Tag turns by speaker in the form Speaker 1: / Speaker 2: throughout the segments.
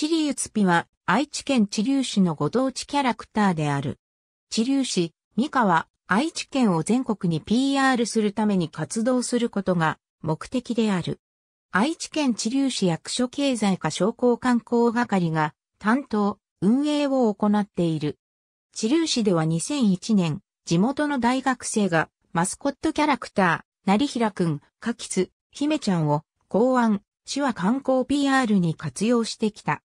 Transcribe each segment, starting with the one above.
Speaker 1: チリユツピは愛知県知立市のご当地キャラクターである。知立市、三河、愛知県を全国に PR するために活動することが目的である。愛知県知立市役所経済課商工観光係が担当、運営を行っている。知立市では2001年、地元の大学生がマスコットキャラクター、成平くん、キス姫ちゃんを、考案、市は観光 PR に活用してきた。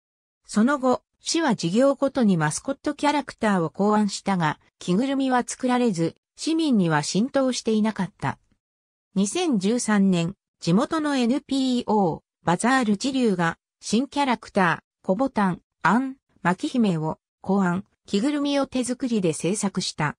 Speaker 1: その後、市は事業ごとにマスコットキャラクターを考案したが、着ぐるみは作られず、市民には浸透していなかった。2013年、地元の NPO、バザール地流が、新キャラクター、コボタン、アン、マキ姫を、考案、着ぐるみを手作りで制作した。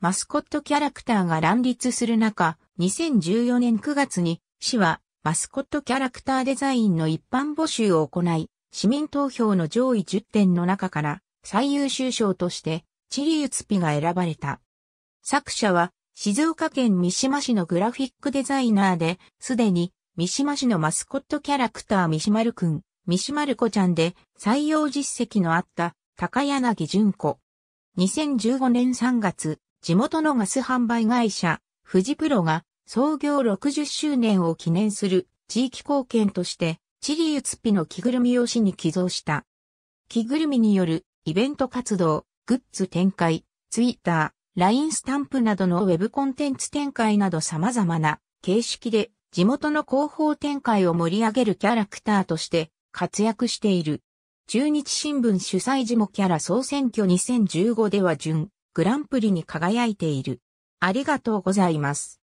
Speaker 1: マスコットキャラクターが乱立する中、2014年9月に、市は、マスコットキャラクターデザインの一般募集を行い、市民投票の上位10点の中から最優秀賞としてチリウツピが選ばれた。作者は静岡県三島市のグラフィックデザイナーで、すでに三島市のマスコットキャラクター三島るくん、三島る子ちゃんで採用実績のあった高柳純子。2015年3月、地元のガス販売会社、富士プロが創業60周年を記念する地域貢献としてチリユツピの着ぐるみを市に寄贈した。着ぐるみによるイベント活動、グッズ展開、ツイッター、LINE スタンプなどのウェブコンテンツ展開など様々な形式で地元の広報展開を盛り上げるキャラクターとして活躍している。中日新聞主催時もキャラ総選挙2015では準グランプリに輝いている。ありがとうございます。